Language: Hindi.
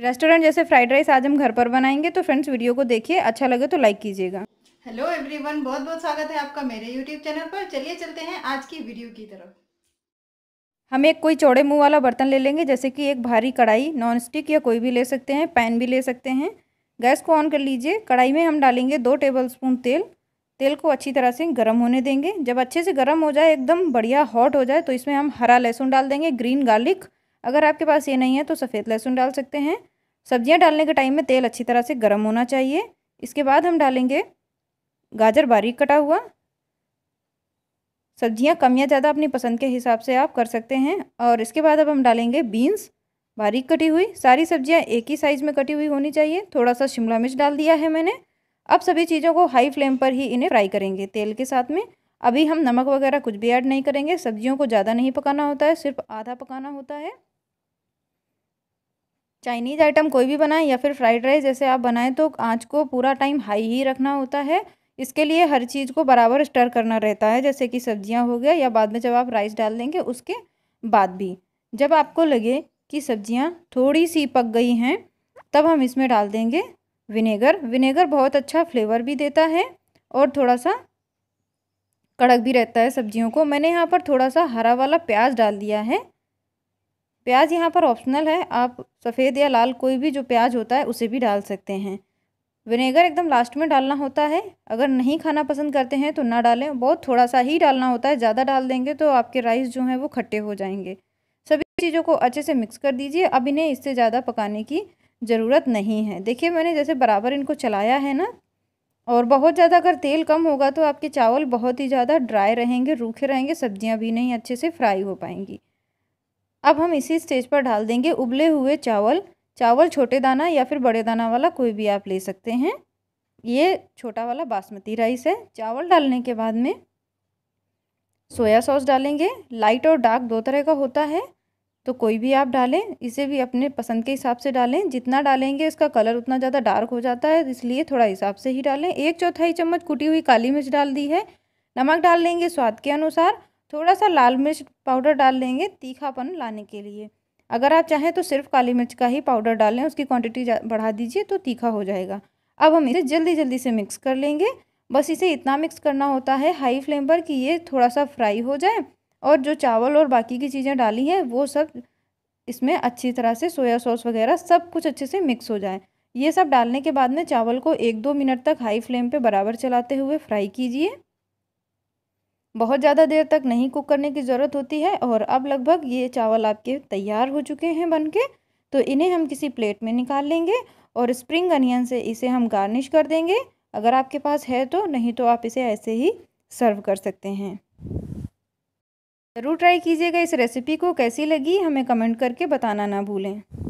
रेस्टोरेंट जैसे फ्राइड राइस आज हम घर पर बनाएंगे तो फ्रेंड्स वीडियो को देखिए अच्छा लगे तो लाइक कीजिएगा हेलो एवरीवन बहुत बहुत स्वागत है आपका मेरे यूट्यूब चैनल पर चलिए चलते हैं आज की वीडियो की तरफ हम एक कोई चौड़े मुंह वाला बर्तन ले लेंगे जैसे कि एक भारी कढ़ाई नॉन स्टिक या कोई भी ले सकते हैं पैन भी ले सकते हैं गैस को ऑन कर लीजिए कढ़ाई में हम डालेंगे दो टेबल स्पून तेल तेल को अच्छी तरह से गर्म होने देंगे जब अच्छे से गर्म हो जाए एकदम बढ़िया हॉट हो जाए तो इसमें हम हरा लहसुन डाल देंगे ग्रीन गार्लिक अगर आपके पास ये नहीं है तो सफ़ेद लहसुन डाल सकते हैं सब्जियां डालने के टाइम में तेल अच्छी तरह से गर्म होना चाहिए इसके बाद हम डालेंगे गाजर बारीक कटा हुआ सब्जियां कम या ज़्यादा अपनी पसंद के हिसाब से आप कर सकते हैं और इसके बाद अब हम डालेंगे बीन्स बारीक कटी हुई सारी सब्जियाँ एक ही साइज़ में कटी हुई होनी चाहिए थोड़ा सा शिमला मिर्च डाल दिया है मैंने अब सभी चीज़ों को हाई फ्लेम पर ही इन्हें फ्राई करेंगे तेल के साथ में अभी हम नमक वगैरह कुछ भी ऐड नहीं करेंगे सब्जियों को ज़्यादा नहीं पकाना होता है सिर्फ आधा पकाना होता है चाइनीज़ आइटम कोई भी बनाएं या फिर फ्राइड राइस जैसे आप बनाएं तो आँच को पूरा टाइम हाई ही रखना होता है इसके लिए हर चीज़ को बराबर स्टर करना रहता है जैसे कि सब्जियां हो गया या बाद में जब आप राइस डाल देंगे उसके बाद भी जब आपको लगे कि सब्जियां थोड़ी सी पक गई हैं तब हम इसमें डाल देंगे विनेगर विनेगर बहुत अच्छा फ्लेवर भी देता है और थोड़ा सा कड़क भी रहता है सब्जियों को मैंने यहाँ पर थोड़ा सा हरा वाला प्याज डाल दिया है प्याज यहाँ पर ऑप्शनल है आप सफ़ेद या लाल कोई भी जो प्याज होता है उसे भी डाल सकते हैं विनेगर एकदम लास्ट में डालना होता है अगर नहीं खाना पसंद करते हैं तो ना डालें बहुत थोड़ा सा ही डालना होता है ज़्यादा डाल देंगे तो आपके राइस जो हैं वो खट्टे हो जाएंगे सभी चीज़ों को अच्छे से मिक्स कर दीजिए अब इन्हें इससे ज़्यादा पकाने की ज़रूरत नहीं है देखिए मैंने जैसे बराबर इनको चलाया है ना और बहुत ज़्यादा अगर तेल कम होगा तो आपके चावल बहुत ही ज़्यादा ड्राई रहेंगे रूखे रहेंगे सब्ज़ियाँ भी नहीं अच्छे से फ्राई हो पाएंगी अब हम इसी स्टेज पर डाल देंगे उबले हुए चावल चावल छोटे दाना या फिर बड़े दाना वाला कोई भी आप ले सकते हैं ये छोटा वाला बासमती राइस है चावल डालने के बाद में सोया सॉस डालेंगे लाइट और डार्क दो तरह का होता है तो कोई भी आप डालें इसे भी अपने पसंद के हिसाब से डालें जितना डालेंगे इसका कलर उतना ज़्यादा डार्क हो जाता है इसलिए थोड़ा हिसाब से ही डालें एक चौथाई चम्मच कुटी हुई काली मिर्च डाल दी है नमक डाल लेंगे स्वाद के अनुसार थोड़ा सा लाल मिर्च पाउडर डाल लेंगे तीखापन लाने के लिए अगर आप चाहें तो सिर्फ काली मिर्च का ही पाउडर डालें उसकी क्वांटिटी बढ़ा दीजिए तो तीखा हो जाएगा अब हम इसे जल्दी जल्दी से मिक्स कर लेंगे बस इसे इतना मिक्स करना होता है हाई फ्लेम पर कि ये थोड़ा सा फ्राई हो जाए और जो चावल और बाकी की चीज़ें डाली हैं वो सब इसमें अच्छी तरह से सोया सॉस वगैरह सब कुछ अच्छे से मिक्स हो जाए ये सब डालने के बाद में चावल को एक दो मिनट तक हाई फ्लेम पर बराबर चलाते हुए फ्राई कीजिए बहुत ज़्यादा देर तक नहीं कुक करने की ज़रूरत होती है और अब लगभग ये चावल आपके तैयार हो चुके हैं बन के तो इन्हें हम किसी प्लेट में निकाल लेंगे और स्प्रिंग अनियन से इसे हम गार्निश कर देंगे अगर आपके पास है तो नहीं तो आप इसे ऐसे ही सर्व कर सकते हैं ज़रूर ट्राई कीजिएगा इस रेसिपी को कैसी लगी हमें कमेंट करके बताना ना भूलें